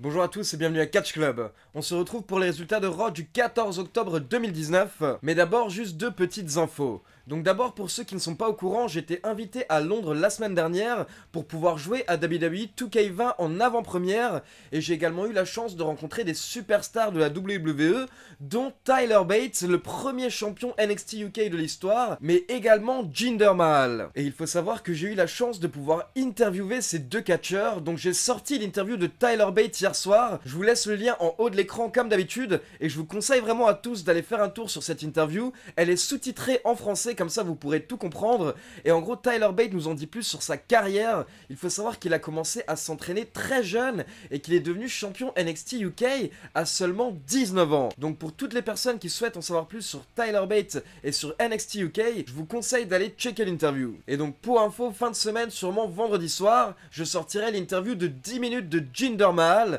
Bonjour à tous et bienvenue à Catch Club. On se retrouve pour les résultats de Raw du 14 octobre 2019, mais d'abord juste deux petites infos. Donc d'abord pour ceux qui ne sont pas au courant, j'étais invité à Londres la semaine dernière pour pouvoir jouer à WWE 2K20 en avant-première et j'ai également eu la chance de rencontrer des superstars de la WWE dont Tyler Bates, le premier champion NXT UK de l'histoire, mais également Jinder Mahal. Et il faut savoir que j'ai eu la chance de pouvoir interviewer ces deux catcheurs, donc j'ai sorti l'interview de Tyler Bates hier soir. Je vous laisse le lien en haut de l'écran comme d'habitude et je vous conseille vraiment à tous d'aller faire un tour sur cette interview. Elle est sous-titrée en français, comme ça vous pourrez tout comprendre. Et en gros, Tyler Bate nous en dit plus sur sa carrière. Il faut savoir qu'il a commencé à s'entraîner très jeune et qu'il est devenu champion NXT UK à seulement 19 ans. Donc pour toutes les personnes qui souhaitent en savoir plus sur Tyler Bate et sur NXT UK, je vous conseille d'aller checker l'interview. Et donc pour info, fin de semaine, sûrement vendredi soir, je sortirai l'interview de 10 minutes de Jinder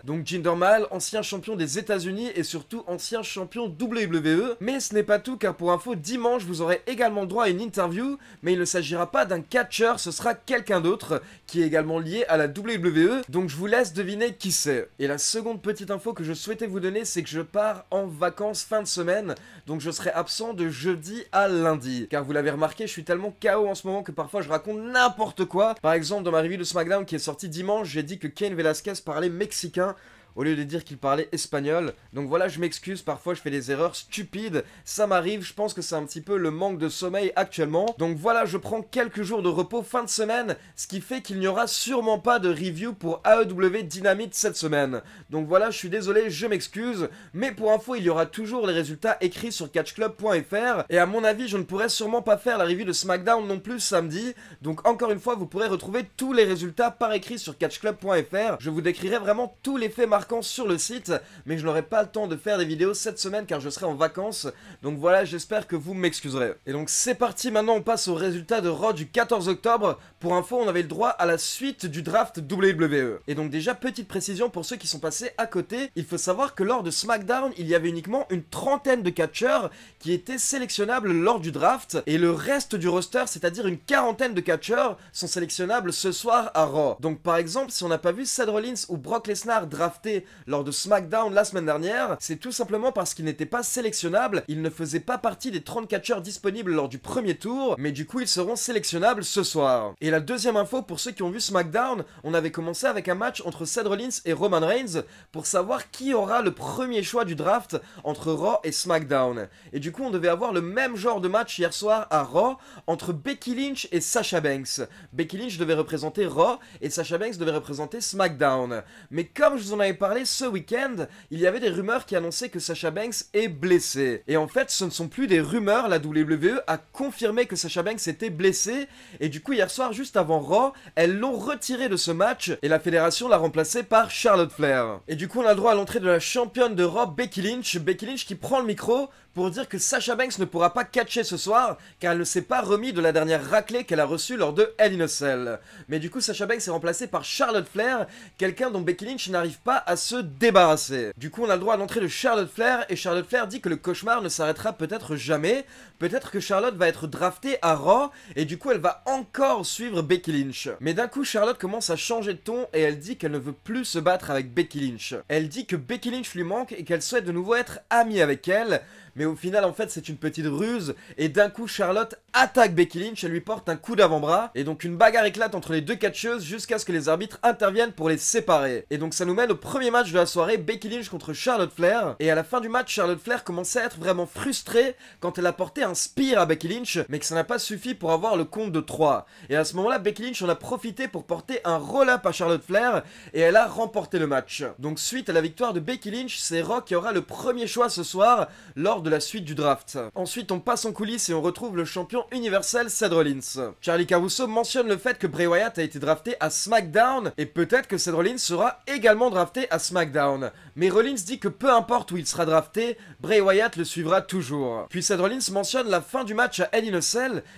donc Jinder Mahal, ancien champion des États-Unis et surtout ancien champion WWE. Mais ce n'est pas tout car pour info, dimanche vous aurez également droit à une interview, mais il ne s'agira pas d'un catcheur, ce sera quelqu'un d'autre qui est également lié à la WWE. Donc je vous laisse deviner qui c'est. Et la seconde petite info que je souhaitais vous donner, c'est que je pars en vacances fin de semaine, donc je serai absent de jeudi à lundi. Car vous l'avez remarqué, je suis tellement KO en ce moment que parfois je raconte n'importe quoi. Par exemple, dans ma review de SmackDown qui est sortie dimanche, j'ai dit que Kane Velasquez parlait mexicain bien au lieu de dire qu'il parlait espagnol. Donc voilà, je m'excuse, parfois je fais des erreurs stupides, ça m'arrive, je pense que c'est un petit peu le manque de sommeil actuellement. Donc voilà, je prends quelques jours de repos fin de semaine, ce qui fait qu'il n'y aura sûrement pas de review pour AEW Dynamite cette semaine. Donc voilà, je suis désolé, je m'excuse, mais pour info, il y aura toujours les résultats écrits sur catchclub.fr, et à mon avis, je ne pourrais sûrement pas faire la review de SmackDown non plus samedi, donc encore une fois, vous pourrez retrouver tous les résultats par écrit sur catchclub.fr, je vous décrirai vraiment tous les faits marqués, sur le site, mais je n'aurai pas le temps de faire des vidéos cette semaine car je serai en vacances, donc voilà, j'espère que vous m'excuserez. Et donc c'est parti, maintenant on passe au résultat de Raw du 14 octobre. Pour info, on avait le droit à la suite du draft WWE. Et donc déjà, petite précision pour ceux qui sont passés à côté, il faut savoir que lors de SmackDown, il y avait uniquement une trentaine de catcheurs qui étaient sélectionnables lors du draft, et le reste du roster, c'est-à-dire une quarantaine de catcheurs, sont sélectionnables ce soir à Raw. Donc par exemple, si on n'a pas vu Seth Rollins ou Brock Lesnar drafté lors de SmackDown la semaine dernière, c'est tout simplement parce qu'il n'était pas sélectionnable, il ne faisait pas partie des 30 catcheurs disponibles lors du premier tour, mais du coup ils seront sélectionnables ce soir. Et la deuxième info pour ceux qui ont vu SmackDown, on avait commencé avec un match entre Seth Rollins et Roman Reigns pour savoir qui aura le premier choix du draft entre Raw et SmackDown. Et du coup on devait avoir le même genre de match hier soir à Raw entre Becky Lynch et Sasha Banks. Becky Lynch devait représenter Raw et Sasha Banks devait représenter SmackDown. Mais comme je vous en avais parlé ce week-end, il y avait des rumeurs qui annonçaient que Sasha Banks est blessée. Et en fait, ce ne sont plus des rumeurs, la WWE a confirmé que Sasha Banks était blessée, et du coup hier soir, juste avant Raw, elles l'ont retirée de ce match, et la fédération l'a remplacée par Charlotte Flair. Et du coup, on a le droit à l'entrée de la championne de Raw, Becky Lynch, Becky Lynch qui prend le micro pour dire que Sasha Banks ne pourra pas catcher ce soir, car elle ne s'est pas remis de la dernière raclée qu'elle a reçue lors de Hell in a Cell. Mais du coup, Sasha Banks est remplacée par Charlotte Flair, quelqu'un dont Becky Lynch n'arrive pas à se débarrasser. Du coup, on a le droit à l'entrée de Charlotte Flair, et Charlotte Flair dit que le cauchemar ne s'arrêtera peut-être jamais. Peut-être que Charlotte va être draftée à Raw, et du coup, elle va encore suivre Becky Lynch. Mais d'un coup, Charlotte commence à changer de ton, et elle dit qu'elle ne veut plus se battre avec Becky Lynch. Elle dit que Becky Lynch lui manque, et qu'elle souhaite de nouveau être amie avec elle, mais au final en fait c'est une petite ruse et d'un coup Charlotte attaque Becky Lynch, elle lui porte un coup d'avant-bras et donc une bagarre éclate entre les deux catcheuses jusqu'à ce que les arbitres interviennent pour les séparer. Et donc ça nous mène au premier match de la soirée, Becky Lynch contre Charlotte Flair et à la fin du match Charlotte Flair commençait à être vraiment frustrée quand elle a porté un spear à Becky Lynch mais que ça n'a pas suffi pour avoir le compte de 3. Et à ce moment-là Becky Lynch en a profité pour porter un roll-up à Charlotte Flair et elle a remporté le match. Donc suite à la victoire de Becky Lynch, c'est Rock qui aura le premier choix ce soir lors de la suite du draft. Ensuite, on passe en coulisses et on retrouve le champion universel Seth Rollins. Charlie Caruso mentionne le fait que Bray Wyatt a été drafté à SmackDown et peut-être que Seth Rollins sera également drafté à SmackDown. Mais Rollins dit que peu importe où il sera drafté, Bray Wyatt le suivra toujours. Puis Seth Rollins mentionne la fin du match à Hell in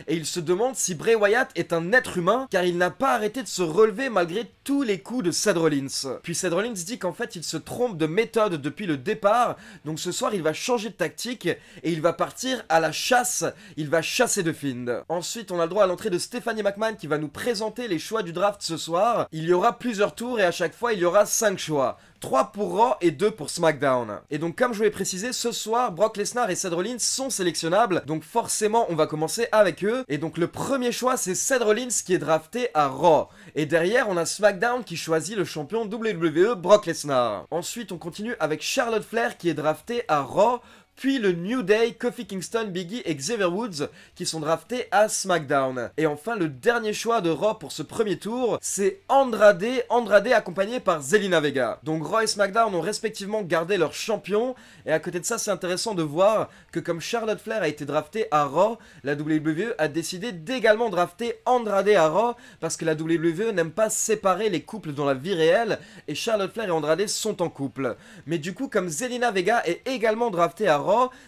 et il se demande si Bray Wyatt est un être humain car il n'a pas arrêté de se relever malgré tous les coups de Seth Rollins. Puis Seth Rollins dit qu'en fait il se trompe de méthode depuis le départ, donc ce soir il va changer de tactique et il va partir à la chasse. Il va chasser de Find. Ensuite, on a le droit à l'entrée de Stephanie McMahon qui va nous présenter les choix du draft ce soir. Il y aura plusieurs tours et à chaque fois, il y aura 5 choix. 3 pour Raw et 2 pour SmackDown. Et donc comme je vous l'ai précisé, ce soir, Brock Lesnar et Seth Rollins sont sélectionnables, donc forcément on va commencer avec eux. Et donc le premier choix c'est Seth Rollins qui est drafté à Raw. Et derrière on a SmackDown qui choisit le champion WWE Brock Lesnar. Ensuite on continue avec Charlotte Flair qui est drafté à Raw puis le New Day, Kofi Kingston, Biggie et Xavier Woods qui sont draftés à SmackDown. Et enfin, le dernier choix de Raw pour ce premier tour, c'est Andrade, Andrade accompagné par Zelina Vega. Donc Raw et SmackDown ont respectivement gardé leur champion, et à côté de ça, c'est intéressant de voir que comme Charlotte Flair a été draftée à Raw, la WWE a décidé d'également drafter Andrade à Raw, parce que la WWE n'aime pas séparer les couples dans la vie réelle, et Charlotte Flair et Andrade sont en couple. Mais du coup, comme Zelina Vega est également draftée à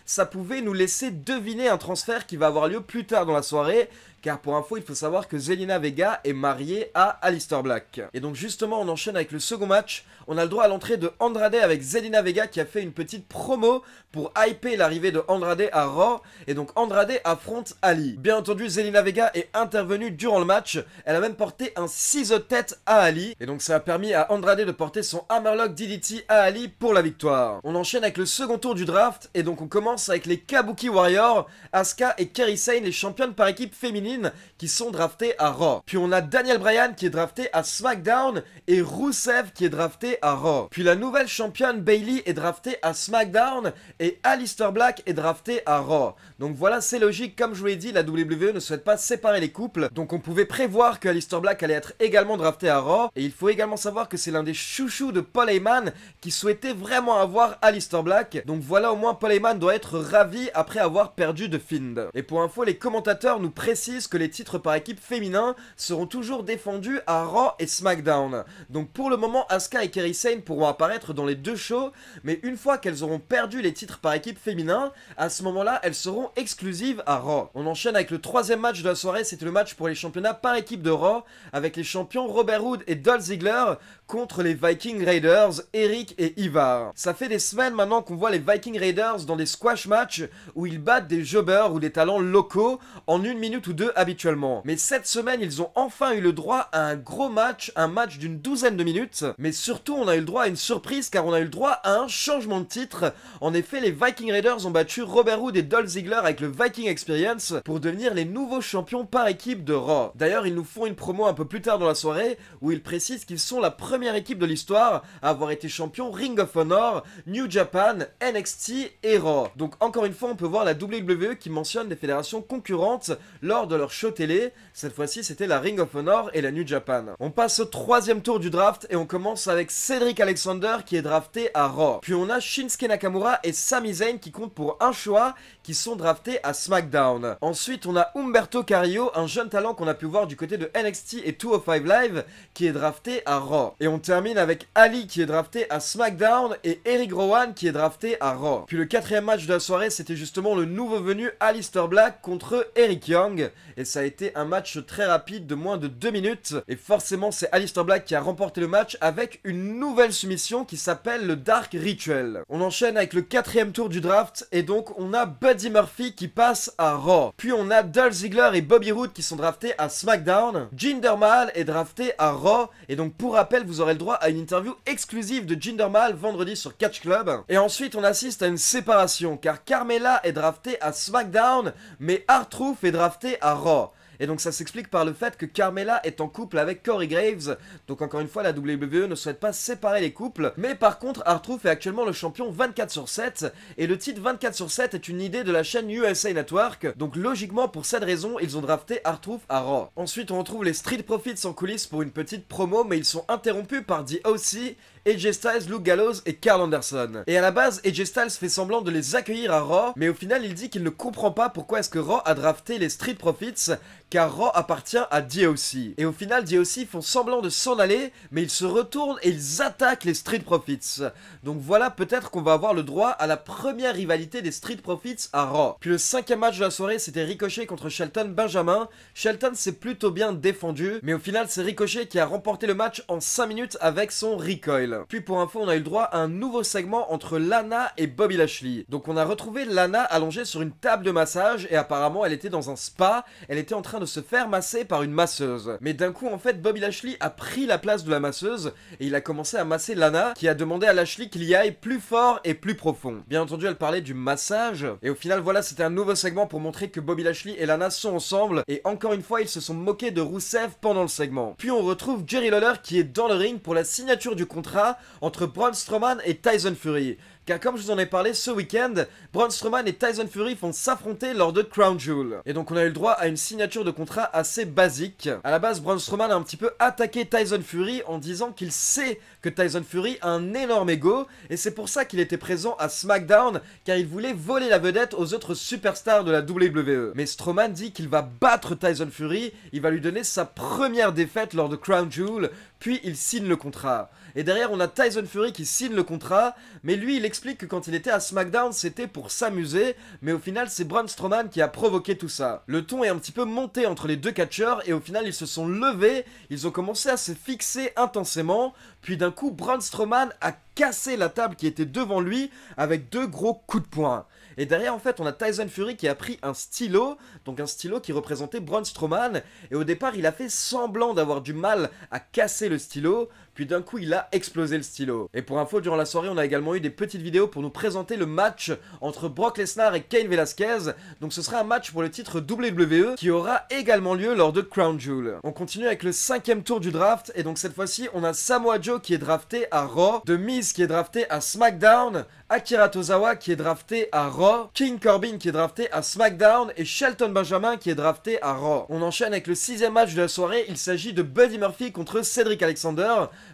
ça pouvait nous laisser deviner un transfert qui va avoir lieu plus tard dans la soirée, car pour info, il faut savoir que Zelina Vega est mariée à Alistair Black. Et donc justement, on enchaîne avec le second match. On a le droit à l'entrée de Andrade avec Zelina Vega qui a fait une petite promo pour hyper l'arrivée de Andrade à Raw. Et donc Andrade affronte Ali. Bien entendu, Zelina Vega est intervenue durant le match. Elle a même porté un ciseau-tête à Ali. Et donc ça a permis à Andrade de porter son Hammerlock DDT à Ali pour la victoire. On enchaîne avec le second tour du draft. Et donc on commence avec les Kabuki Warriors, Asuka et Kairi Sane, les championnes par équipe féminine qui sont draftés à Raw. Puis on a Daniel Bryan qui est drafté à SmackDown et Rusev qui est drafté à Raw. Puis la nouvelle championne Bailey est draftée à SmackDown et Alistair Black est drafté à Raw. Donc voilà, c'est logique, comme je vous l'ai dit, la WWE ne souhaite pas séparer les couples, donc on pouvait prévoir que Alistair Black allait être également drafté à Raw, et il faut également savoir que c'est l'un des chouchous de Paul Heyman qui souhaitait vraiment avoir Alistair Black, donc voilà au moins Paul Heyman doit être ravi après avoir perdu de Find. Et pour info, les commentateurs nous précisent que les titres par équipe féminin seront toujours défendus à Raw et SmackDown. Donc pour le moment, Asuka et Kerry Sane pourront apparaître dans les deux shows, mais une fois qu'elles auront perdu les titres par équipe féminin, à ce moment-là, elles seront exclusives à Raw. On enchaîne avec le troisième match de la soirée, c'était le match pour les championnats par équipe de Raw, avec les champions Robert Hood et Dolph Ziggler contre les Viking Raiders, Eric et Ivar. Ça fait des semaines maintenant qu'on voit les Viking Raiders dans des squash matchs où ils battent des jobbers ou des talents locaux en une minute ou deux habituellement. Mais cette semaine, ils ont enfin eu le droit à un gros match, un match d'une douzaine de minutes. Mais surtout, on a eu le droit à une surprise car on a eu le droit à un changement de titre. En effet, les Viking Raiders ont battu Robert Hood et Dolph Ziggler avec le Viking Experience pour devenir les nouveaux champions par équipe de Raw. D'ailleurs, ils nous font une promo un peu plus tard dans la soirée où ils précisent qu'ils sont la première équipe de l'histoire à avoir été champion Ring of Honor, New Japan, NXT et Raw. Donc encore une fois, on peut voir la WWE qui mentionne des fédérations concurrentes lors de leur show télé. Cette fois-ci, c'était la Ring of Honor et la New Japan. On passe au troisième tour du draft et on commence avec Cédric Alexander qui est drafté à Raw. Puis on a Shinsuke Nakamura et Sami Zayn qui comptent pour un choix qui sont draftés à SmackDown. Ensuite, on a Umberto Carrillo, un jeune talent qu'on a pu voir du côté de NXT et 205 Live qui est drafté à Raw. Et on termine avec Ali qui est drafté à SmackDown et Eric Rowan qui est drafté à Raw. Puis le quatrième match de la soirée, c'était justement le nouveau venu Alistair Black contre Eric Young et ça a été un match très rapide de moins de 2 minutes. Et forcément, c'est Alistair Black qui a remporté le match avec une nouvelle soumission qui s'appelle le Dark Ritual. On enchaîne avec le quatrième tour du draft et donc on a Buddy Murphy qui passe à Raw. Puis on a Dolph Ziggler et Bobby Roode qui sont draftés à SmackDown. Jinder Mahal est drafté à Raw et donc pour rappel, vous aurez le droit à une interview exclusive de Jinder Mahal vendredi sur Catch Club. Et ensuite, on assiste à une séparation car Carmella est draftée à SmackDown mais Artruth est drafté à Raw. Oh. Et donc ça s'explique par le fait que Carmela est en couple avec Corey Graves. Donc encore une fois, la WWE ne souhaite pas séparer les couples. Mais par contre, Artruth est actuellement le champion 24 sur 7. Et le titre 24 sur 7 est une idée de la chaîne USA Network. Donc logiquement, pour cette raison, ils ont drafté Artruth à Raw. Ensuite, on retrouve les Street Profits en coulisses pour une petite promo, mais ils sont interrompus par The OC AJ Styles, Luke Gallows et Carl Anderson. Et à la base, AJ Styles fait semblant de les accueillir à Raw, mais au final il dit qu'il ne comprend pas pourquoi est-ce que Raw a drafté les Street Profits, car Raw appartient à DOC. Et au final, DOC font semblant de s'en aller, mais ils se retournent et ils attaquent les Street Profits. Donc voilà, peut-être qu'on va avoir le droit à la première rivalité des Street Profits à Raw. Puis le cinquième match de la soirée, c'était Ricochet contre Shelton Benjamin. Shelton s'est plutôt bien défendu, mais au final, c'est Ricochet qui a remporté le match en 5 minutes avec son recoil. Puis pour info, on a eu le droit à un nouveau segment entre Lana et Bobby Lashley. Donc on a retrouvé Lana allongée sur une table de massage et apparemment elle était dans un spa, elle était en train de se faire masser par une masseuse. Mais d'un coup, en fait, Bobby Lashley a pris la place de la masseuse et il a commencé à masser Lana, qui a demandé à Lashley qu'il y aille plus fort et plus profond. Bien entendu, elle parlait du massage. Et au final, voilà, c'était un nouveau segment pour montrer que Bobby Lashley et Lana sont ensemble. Et encore une fois, ils se sont moqués de Rousseff pendant le segment. Puis on retrouve Jerry Lawler qui est dans le ring pour la signature du contrat entre Braun Strowman et Tyson Fury car comme je vous en ai parlé ce week-end, Braun Strowman et Tyson Fury font s'affronter lors de Crown Jewel. Et donc on a eu le droit à une signature de contrat assez basique. À la base, Braun Strowman a un petit peu attaqué Tyson Fury en disant qu'il sait que Tyson Fury a un énorme ego, et c'est pour ça qu'il était présent à SmackDown, car il voulait voler la vedette aux autres superstars de la WWE. Mais Strowman dit qu'il va battre Tyson Fury, il va lui donner sa première défaite lors de Crown Jewel, puis il signe le contrat. Et derrière, on a Tyson Fury qui signe le contrat, mais lui, il explique que quand il était à SmackDown, c'était pour s'amuser, mais au final, c'est Braun Strowman qui a provoqué tout ça. Le ton est un petit peu monté entre les deux catcheurs, et au final, ils se sont levés, ils ont commencé à se fixer intensément, puis d'un coup, Braun Strowman a casser la table qui était devant lui avec deux gros coups de poing. Et derrière, en fait, on a Tyson Fury qui a pris un stylo, donc un stylo qui représentait Braun Strowman, et au départ, il a fait semblant d'avoir du mal à casser le stylo, puis d'un coup il a explosé le stylo. Et pour info, durant la soirée, on a également eu des petites vidéos pour nous présenter le match entre Brock Lesnar et Kane Velasquez, donc ce sera un match pour le titre WWE qui aura également lieu lors de Crown Jewel. On continue avec le cinquième tour du draft, et donc cette fois-ci, on a Samoa Joe qui est drafté à Raw, The Miz qui est drafté à SmackDown, Akira Tozawa qui est drafté à Raw, King Corbin qui est drafté à SmackDown et Shelton Benjamin qui est drafté à Raw. On enchaîne avec le sixième match de la soirée, il s'agit de Buddy Murphy contre Cedric Alexander,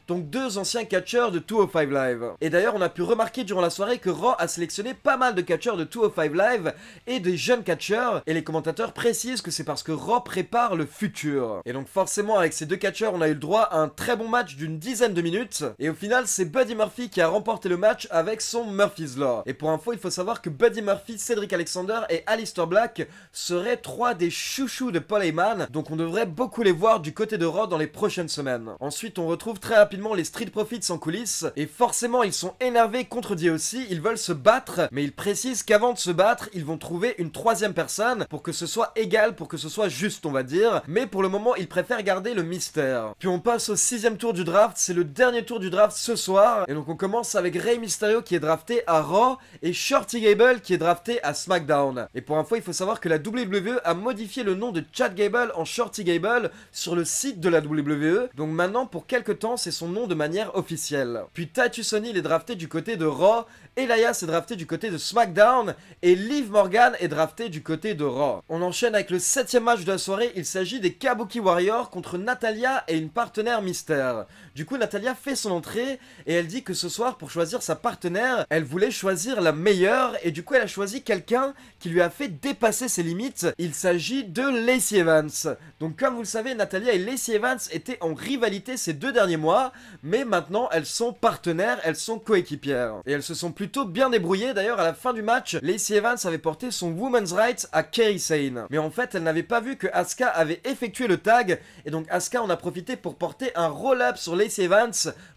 donc deux anciens catcheurs de 205 Live. Et d'ailleurs, on a pu remarquer durant la soirée que Raw a sélectionné pas mal de catcheurs de 205 Live et des jeunes catcheurs, et les commentateurs précisent que c'est parce que Raw prépare le futur. Et donc forcément, avec ces deux catcheurs, on a eu le droit à un très bon match d'une dizaine de minutes, et au final, c'est Buddy Murphy qui a remporté le match avec son Murphy's Law. Et pour info, il faut savoir que Buddy Murphy, Cédric Alexander et Alistair Black seraient trois des chouchous de Paul Heyman, donc on devrait beaucoup les voir du côté de Raw dans les prochaines semaines. Ensuite, on retrouve très rapidement les Street Profits en coulisses, et forcément ils sont énervés contre aussi ils veulent se battre, mais ils précisent qu'avant de se battre, ils vont trouver une troisième personne pour que ce soit égal, pour que ce soit juste on va dire, mais pour le moment ils préfèrent garder le mystère. Puis on passe au sixième tour du draft, c'est le dernier tour du draft ce soir, et donc on commence avec Rey Mysterio qui est drafté à Raw, et Shorty Gable qui est drafté à SmackDown. Et pour info, il faut savoir que la WWE a modifié le nom de Chad Gable en Shorty Gable sur le site de la WWE, donc maintenant pour quelques temps c'est son nom de manière officielle. Puis Titus Sonil est drafté du côté de Raw, Elias est drafté du côté de SmackDown, et Liv Morgan est drafté du côté de Raw. On enchaîne avec le septième match de la soirée, il s'agit des Kabuki Warriors contre Natalia et une partenaire mystère. Du coup, Natalia fait son entrée, et elle dit que ce soir, pour choisir sa partenaire, elle voulait choisir la meilleure, et du coup, elle a choisi quelqu'un qui lui a fait dépasser ses limites. Il s'agit de Lacey Evans. Donc, comme vous le savez, Natalia et Lacey Evans étaient en rivalité ces deux derniers mois, mais maintenant elles sont partenaires, elles sont coéquipières. Et elles se sont plutôt bien débrouillées, d'ailleurs à la fin du match, Lacey Evans avait porté son woman's Rights à Kerry Sane. Mais en fait, elle n'avait pas vu que Asuka avait effectué le tag, et donc Asuka en a profité pour porter un roll-up sur Lacey Evans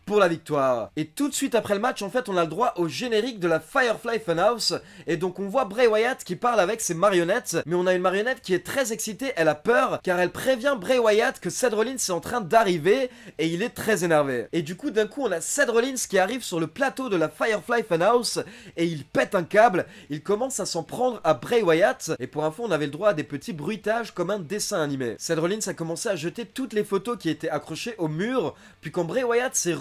pour la victoire. Et tout de suite après le match, en fait, on a le droit au générique de la Firefly Funhouse. Et donc on voit Bray Wyatt qui parle avec ses marionnettes. Mais on a une marionnette qui est très excitée, elle a peur, car elle prévient Bray Wyatt que Seth Rollins est en train d'arriver. Et il est très énervé. Et du coup, d'un coup, on a Seth Rollins qui arrive sur le plateau de la Firefly Funhouse. Et il pète un câble. Il commence à s'en prendre à Bray Wyatt. Et pour info, on avait le droit à des petits bruitages comme un dessin animé. Seth Rollins a commencé à jeter toutes les photos qui étaient accrochées au mur. Puis quand Bray Wyatt s'est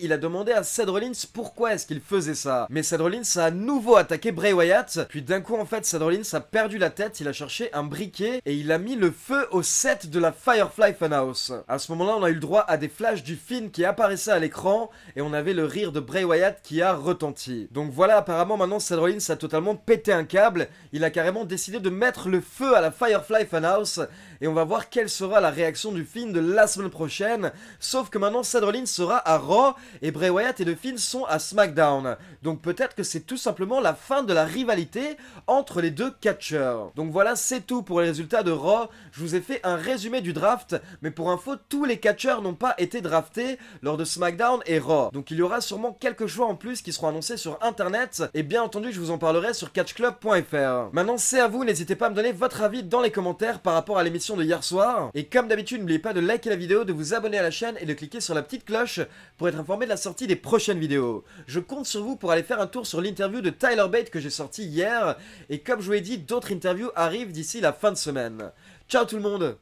il a demandé à Seth Rollins pourquoi est-ce qu'il faisait ça. Mais Seth Rollins a à nouveau attaqué Bray Wyatt, puis d'un coup en fait Seth Rollins a perdu la tête, il a cherché un briquet et il a mis le feu au set de la Firefly Funhouse. À ce moment-là, on a eu le droit à des flashs du film qui apparaissaient à l'écran et on avait le rire de Bray Wyatt qui a retenti. Donc voilà, apparemment maintenant Seth a totalement pété un câble, il a carrément décidé de mettre le feu à la Firefly Funhouse et on va voir quelle sera la réaction du film de la semaine prochaine. Sauf que maintenant Sutherland sera à Raw et Bray Wyatt et The Finn sont à SmackDown. Donc peut-être que c'est tout simplement la fin de la rivalité entre les deux catcheurs. Donc voilà, c'est tout pour les résultats de Raw. Je vous ai fait un résumé du draft, mais pour info, tous les catcheurs n'ont pas été draftés lors de SmackDown et Raw. Donc il y aura sûrement quelques choix en plus qui seront annoncés sur internet et bien entendu, je vous en parlerai sur catchclub.fr. Maintenant, c'est à vous, n'hésitez pas à me donner votre avis dans les commentaires par rapport à l'émission de hier soir. Et comme d'habitude, n'oubliez pas de liker la vidéo, de vous abonner à la chaîne et de cliquer sur la petite cloche pour être informé de la sortie des prochaines vidéos. Je compte sur vous pour aller faire un tour sur l'interview de Tyler Bate que j'ai sorti hier. Et comme je vous l'ai dit, d'autres interviews arrivent d'ici la fin de semaine. Ciao tout le monde